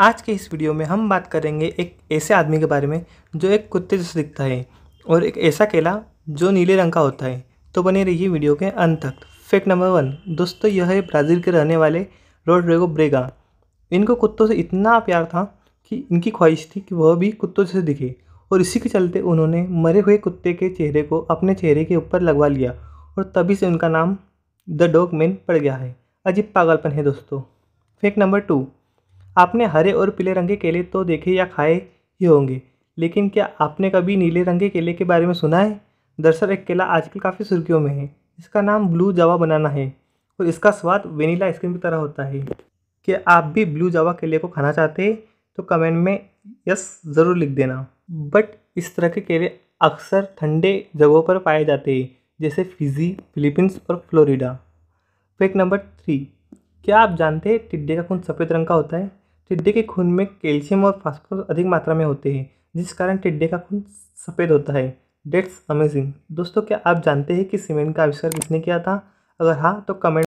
आज के इस वीडियो में हम बात करेंगे एक ऐसे आदमी के बारे में जो एक कुत्ते जैसा दिखता है और एक ऐसा केला जो नीले रंग का होता है तो बने रहिए वीडियो के अंत तक फैक्ट नंबर वन दोस्तों यह है ब्राज़ील के रहने वाले रोड्रेगो ब्रेगा इनको कुत्तों से इतना प्यार था कि इनकी ख्वाहिश थी कि वह भी कुत्तों जैसे दिखे और इसी के चलते उन्होंने मरे हुए कुत्ते के चेहरे को अपने चेहरे के ऊपर लगवा लिया और तभी से उनका नाम द डॉग मैन पड़ गया है अजीब पागलपन है दोस्तों फैक्ट नंबर टू आपने हरे और पीले रंग के केले तो देखे या खाए ही होंगे लेकिन क्या आपने कभी नीले रंग के केले के बारे में सुना है दरअसल एक केला आजकल काफ़ी सुर्खियों में है इसका नाम ब्लू जावा बनाना है और इसका स्वाद वेनीला आइसक्रीम की तरह होता है क्या आप भी ब्लू जावा केले को खाना चाहते हैं तो कमेंट में यस ज़रूर लिख देना बट इस तरह के केले अक्सर ठंडे जगहों पर पाए जाते हैं जैसे फिजी फिलीपींस और फ्लोरिडा फैक्ट नंबर थ्री क्या आप जानते हैं टिड्डे का खून सफ़ेद रंग का होता है टिड्डे के खून में कैल्शियम और फास्फोरस अधिक मात्रा में होते हैं जिस कारण टिड्डे का खून सफ़ेद होता है डेट्स अमेजिंग दोस्तों क्या आप जानते हैं कि सीमेंट का आविष्कार किसने किया था अगर हाँ तो कमेंट